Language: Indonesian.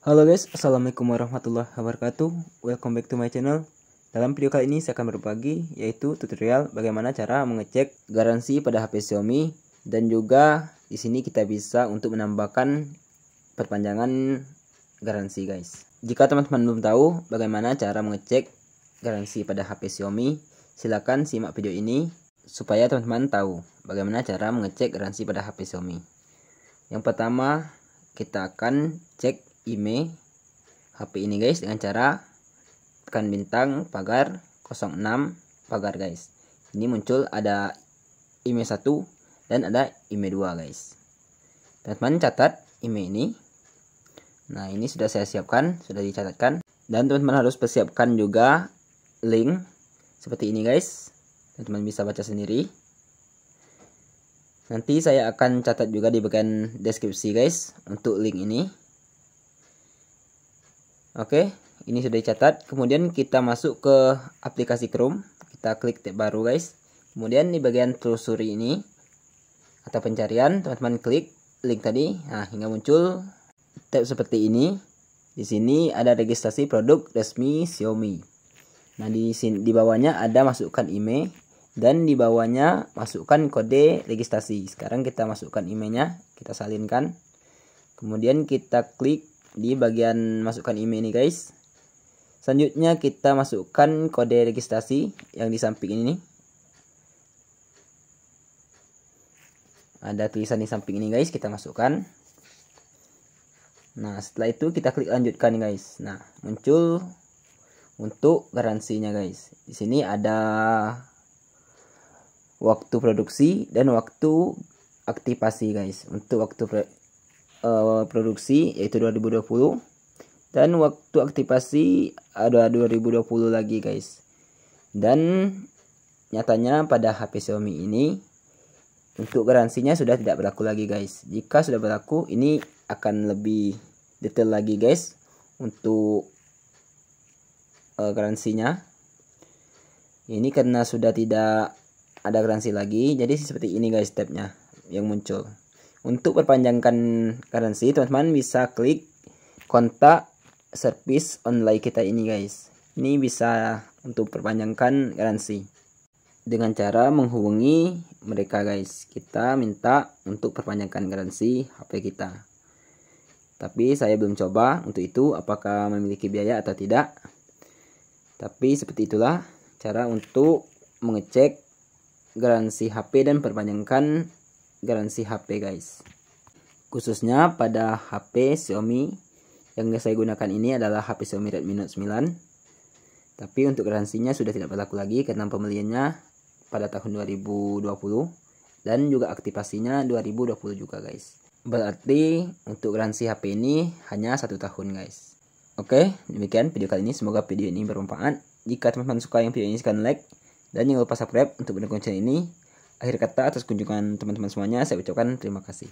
Halo guys, Assalamualaikum warahmatullahi wabarakatuh Welcome back to my channel Dalam video kali ini saya akan berbagi yaitu tutorial bagaimana cara mengecek garansi pada HP Xiaomi Dan juga di sini kita bisa untuk menambahkan perpanjangan garansi guys Jika teman-teman belum tahu bagaimana cara mengecek garansi pada HP Xiaomi Silahkan simak video ini supaya teman-teman tahu bagaimana cara mengecek garansi pada HP Xiaomi Yang pertama kita akan cek IMEI e, HP ini guys dengan cara tekan bintang pagar 06 pagar guys. Ini muncul ada IME 1 dan ada IME 2 guys. Teman-teman catat IME ini. Nah, ini sudah saya siapkan, sudah dicatatkan dan teman-teman harus persiapkan juga link seperti ini guys. Teman-teman bisa baca sendiri. Nanti saya akan catat juga di bagian deskripsi guys untuk link ini. Oke, ini sudah dicatat. Kemudian kita masuk ke aplikasi Chrome. Kita klik tab baru guys. Kemudian di bagian telusuri ini atau pencarian, teman-teman klik link tadi. Nah, hingga muncul tab seperti ini. Di sini ada registrasi produk resmi Xiaomi. Nah, di sini di bawahnya ada masukkan IMEI dan di bawahnya masukkan kode registrasi. Sekarang kita masukkan IMEI-nya, kita salinkan. Kemudian kita klik di bagian masukkan email ini guys selanjutnya kita masukkan kode registrasi yang di samping ini ada tulisan di samping ini guys kita masukkan nah setelah itu kita klik lanjutkan guys nah muncul untuk garansinya guys di sini ada waktu produksi dan waktu aktivasi guys untuk waktu uh, produksi yaitu 2020 dan waktu aktivasi ada 2020 lagi guys dan nyatanya pada HP Xiaomi ini untuk garansinya sudah tidak berlaku lagi guys jika sudah berlaku ini akan lebih detail lagi guys untuk uh, garansinya ini karena sudah tidak ada garansi lagi jadi seperti ini guys stepnya yang muncul untuk perpanjangkan currency, teman-teman bisa klik kontak service online kita ini guys. Ini bisa untuk perpanjangkan garansi dengan cara menghubungi mereka guys. Kita minta untuk perpanjangkan garansi HP kita. Tapi saya belum coba untuk itu apakah memiliki biaya atau tidak. Tapi seperti itulah cara untuk mengecek garansi HP dan perpanjangkan garansi HP guys khususnya pada HP Xiaomi yang saya gunakan ini adalah HP Xiaomi Redmi Note 9 tapi untuk garansinya sudah tidak berlaku lagi karena pembeliannya pada tahun 2020 dan juga aktivasinya 2020 juga guys berarti untuk garansi HP ini hanya satu tahun guys oke demikian video kali ini semoga video ini bermanfaat jika teman-teman suka yang video ini silahkan like dan jangan lupa subscribe untuk mendukung channel ini Akhir kata atas kunjungan teman-teman semuanya, saya ucapkan terima kasih.